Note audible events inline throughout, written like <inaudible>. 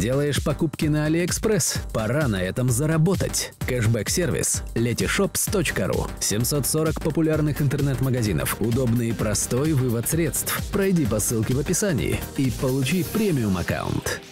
Делаешь покупки на Алиэкспресс? Пора на этом заработать. Кэшбэк-сервис letyshops.ru 740 популярных интернет-магазинов. Удобный и простой вывод средств. Пройди по ссылке в описании и получи премиум-аккаунт.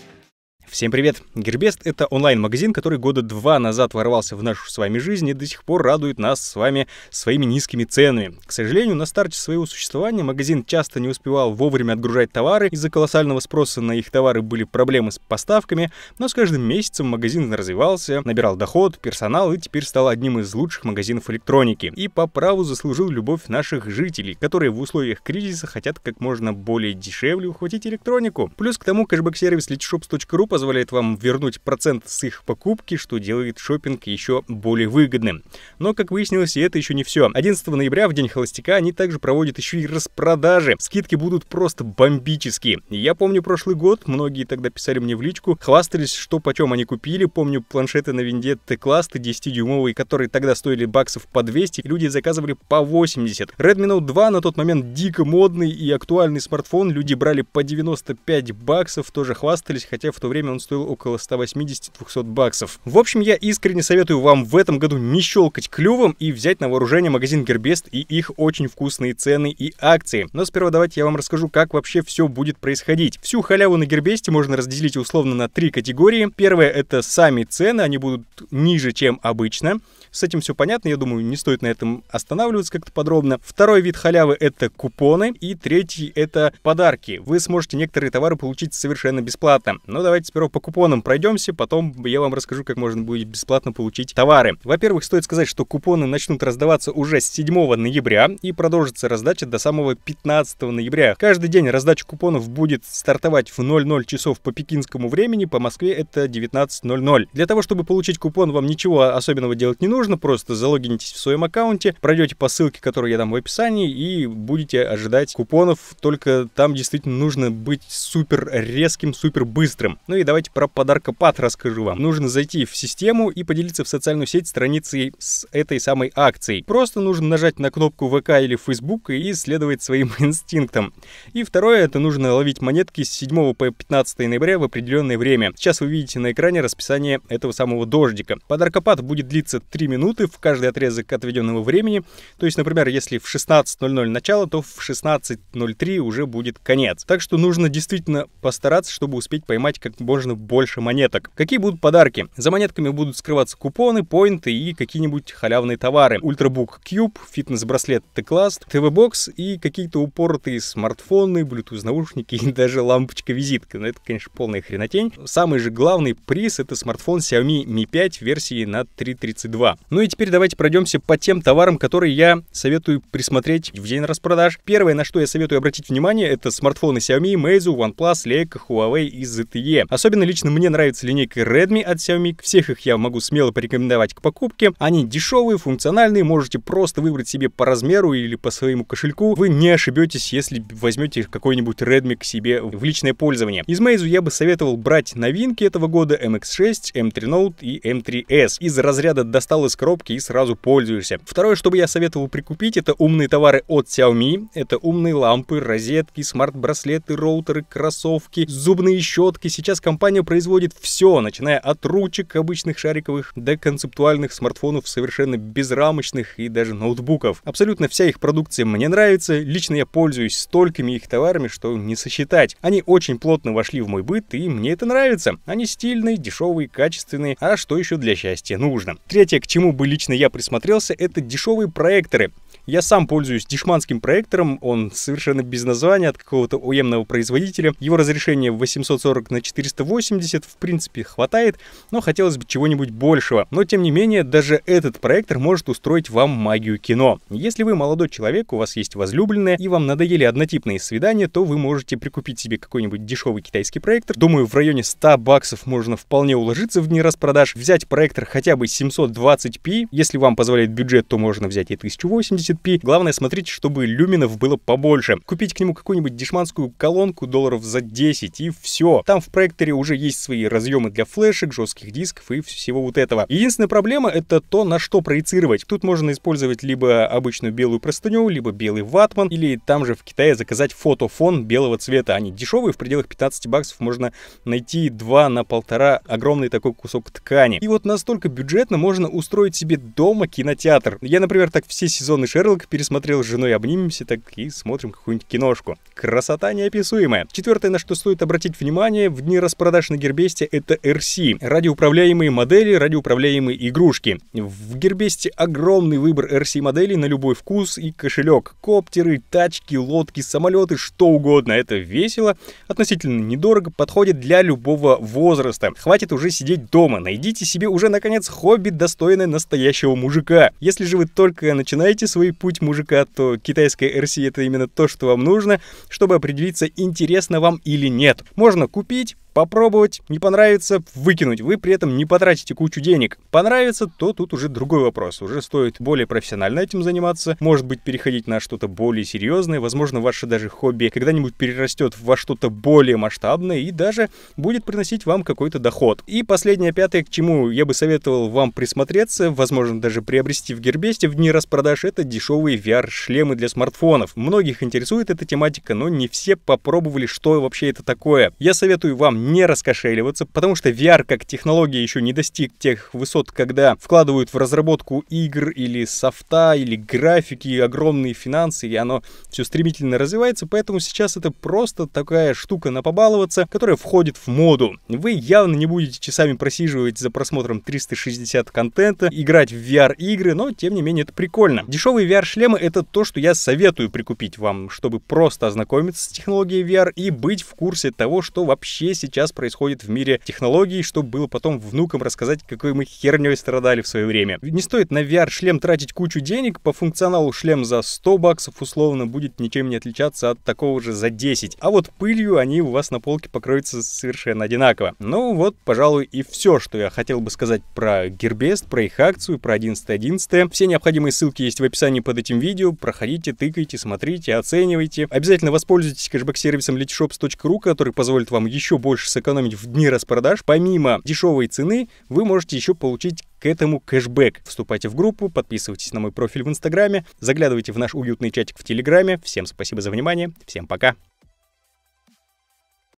Всем привет! Гербест — это онлайн-магазин, который года два назад ворвался в нашу с вами жизнь и до сих пор радует нас с вами своими низкими ценами. К сожалению, на старте своего существования магазин часто не успевал вовремя отгружать товары, из-за колоссального спроса на их товары были проблемы с поставками, но с каждым месяцем магазин развивался, набирал доход, персонал и теперь стал одним из лучших магазинов электроники. И по праву заслужил любовь наших жителей, которые в условиях кризиса хотят как можно более дешевле ухватить электронику. Плюс к тому кэшбэк-сервис letyshops.ru позволяет вам вернуть процент с их покупки, что делает шопинг еще более выгодным. Но, как выяснилось, и это еще не все. 11 ноября, в День холостяка, они также проводят еще и распродажи. Скидки будут просто бомбические. Я помню прошлый год, многие тогда писали мне в личку, хвастались, что почем они купили. Помню планшеты на винде т класты 10-дюймовые, которые тогда стоили баксов по 200, люди заказывали по 80. Redmi Note 2 на тот момент дико модный и актуальный смартфон, люди брали по 95 баксов, тоже хвастались, хотя в то время время он стоил около 180-200 баксов. В общем, я искренне советую вам в этом году не щелкать клювом и взять на вооружение магазин Гербест и их очень вкусные цены и акции. Но сперва давайте я вам расскажу, как вообще все будет происходить. Всю халяву на Гербесте можно разделить условно на три категории. Первое — это сами цены, они будут ниже, чем обычно. С этим все понятно, я думаю, не стоит на этом останавливаться как-то подробно. Второй вид халявы — это купоны. И третий — это подарки. Вы сможете некоторые товары получить совершенно бесплатно. Но давайте Сперва по купонам пройдемся, потом я вам расскажу, как можно будет бесплатно получить товары. Во-первых, стоит сказать, что купоны начнут раздаваться уже с 7 ноября и продолжится раздача до самого 15 ноября. Каждый день раздача купонов будет стартовать в 00 часов по пекинскому времени, по Москве это 19.00. Для того, чтобы получить купон, вам ничего особенного делать не нужно, просто залогинитесь в своем аккаунте, пройдете по ссылке, которую я дам в описании, и будете ожидать купонов, только там действительно нужно быть супер резким, супер быстрым. Ну и давайте про подаркопад расскажу вам. Нужно зайти в систему и поделиться в социальную сеть страницей с этой самой акцией. Просто нужно нажать на кнопку ВК или Facebook и следовать своим <laughs> инстинктам. И второе, это нужно ловить монетки с 7 по 15 ноября в определенное время. Сейчас вы видите на экране расписание этого самого дождика. Подаркопад будет длиться 3 минуты в каждый отрезок отведенного времени. То есть, например, если в 16.00 начало, то в 16.03 уже будет конец. Так что нужно действительно постараться, чтобы успеть поймать как можно можно больше монеток. Какие будут подарки? За монетками будут скрываться купоны, поинты и какие-нибудь халявные товары. Ультрабук Cube, фитнес-браслет T-Class, TV-бокс и какие-то упоротые смартфоны, Bluetooth-наушники и даже лампочка-визитка. Но это, конечно, полная хренотень. Самый же главный приз — это смартфон Xiaomi Mi 5 версии на 332. Ну и теперь давайте пройдемся по тем товарам, которые я советую присмотреть в день распродаж. Первое, на что я советую обратить внимание, это смартфоны Xiaomi, Meizu, OnePlus, Leica, Huawei и ZTE. Особенно Особенно лично мне нравится линейка Redmi от Xiaomi. Всех их я могу смело порекомендовать к покупке. Они дешевые, функциональные, можете просто выбрать себе по размеру или по своему кошельку. Вы не ошибетесь, если возьмете какой-нибудь Redmi к себе в личное пользование. Из Meizu я бы советовал брать новинки этого года MX6, M3 Note и M3S. Из разряда достал из коробки и сразу пользуешься. Второе, что бы я советовал прикупить, это умные товары от Xiaomi. Это умные лампы, розетки, смарт-браслеты, роутеры, кроссовки, зубные щетки. Сейчас компания Компания производит все, начиная от ручек обычных шариковых до концептуальных смартфонов совершенно безрамочных и даже ноутбуков. Абсолютно вся их продукция мне нравится, лично я пользуюсь столькими их товарами, что не сосчитать. Они очень плотно вошли в мой быт, и мне это нравится. Они стильные, дешевые, качественные, а что еще для счастья нужно? Третье, к чему бы лично я присмотрелся, это дешевые проекторы. Я сам пользуюсь дешманским проектором, он совершенно без названия, от какого-то уемного производителя. Его разрешение 840 на 480 в принципе хватает, но хотелось бы чего-нибудь большего. Но тем не менее, даже этот проектор может устроить вам магию кино. Если вы молодой человек, у вас есть возлюбленная и вам надоели однотипные свидания, то вы можете прикупить себе какой-нибудь дешевый китайский проектор. Думаю, в районе 100 баксов можно вполне уложиться в дни распродаж, взять проектор хотя бы 720p, если вам позволяет бюджет, то можно взять и 1080, принципе, главное смотрите, чтобы люминов было побольше. Купить к нему какую-нибудь дешманскую колонку долларов за 10 и все. Там в проекторе уже есть свои разъемы для флешек, жестких дисков и всего вот этого. Единственная проблема это то, на что проецировать. Тут можно использовать либо обычную белую простыню, либо белый ватман, или там же в Китае заказать фотофон белого цвета. Они дешевые, в пределах 15 баксов можно найти 2 на полтора огромный такой кусок ткани. И вот настолько бюджетно можно устроить себе дома кинотеатр. Я, например, так все сезоны Шерлока Шерлок пересмотрел с женой «Обнимемся», так и смотрим какую-нибудь киношку. Красота неописуемая. Четвертое, на что стоит обратить внимание, в дни распродаж на Гербесте — это RC. Радиоуправляемые модели, радиоуправляемые игрушки. В Гербесте огромный выбор RC моделей на любой вкус и кошелек. Коптеры, тачки, лодки, самолеты, что угодно. Это весело, относительно недорого, подходит для любого возраста. Хватит уже сидеть дома, найдите себе уже наконец хобби, достойное настоящего мужика. Если же вы только начинаете свои деловой путь мужика, то китайская RC это именно то, что вам нужно, чтобы определиться, интересно вам или нет. Можно купить, попробовать, не понравится, выкинуть. Вы при этом не потратите кучу денег. Понравится, то тут уже другой вопрос. Уже стоит более профессионально этим заниматься, может быть, переходить на что-то более серьезное, возможно, ваше даже хобби когда-нибудь перерастет во что-то более масштабное и даже будет приносить вам какой-то доход. И последнее, пятое, к чему я бы советовал вам присмотреться, возможно, даже приобрести в Гербесте в дни распродаж, это дешевые VR-шлемы для смартфонов. Многих интересует эта тематика, но не все попробовали, что вообще это такое. Я советую вам не раскошеливаться, потому что VR как технология еще не достиг тех высот, когда вкладывают в разработку игр или софта, или графики огромные финансы, и оно все стремительно развивается, поэтому сейчас это просто такая штука на побаловаться, которая входит в моду. Вы явно не будете часами просиживать за просмотром 360 контента, играть в VR-игры, но тем не менее это прикольно. Дешевые VR-шлемы это то, что я советую прикупить вам, чтобы просто ознакомиться с технологией VR и быть в курсе того, что вообще сейчас сейчас происходит в мире технологий, чтобы было потом внукам рассказать, какой мы херней страдали в свое время. Не стоит на VR-шлем тратить кучу денег, по функционалу шлем за 100 баксов условно будет ничем не отличаться от такого же за 10, а вот пылью они у вас на полке покроются совершенно одинаково. Ну вот, пожалуй, и все, что я хотел бы сказать про Гербест, про их акцию, про 11.11. Все необходимые ссылки есть в описании под этим видео, проходите, тыкайте, смотрите, оценивайте. Обязательно воспользуйтесь кэшбэк-сервисом letyshops.ru, который позволит вам еще больше больше сэкономить в дни распродаж, помимо дешевой цены, вы можете еще получить к этому кэшбэк. Вступайте в группу, подписывайтесь на мой профиль в Инстаграме, заглядывайте в наш уютный чатик в Телеграме. Всем спасибо за внимание, всем пока!